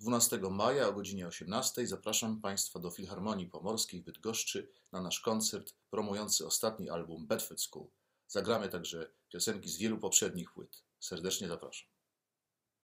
12 maja o godzinie 18 zapraszam Państwa do Filharmonii Pomorskiej w Bydgoszczy na nasz koncert promujący ostatni album Bedford School. Zagramy także piosenki z wielu poprzednich płyt. Serdecznie zapraszam.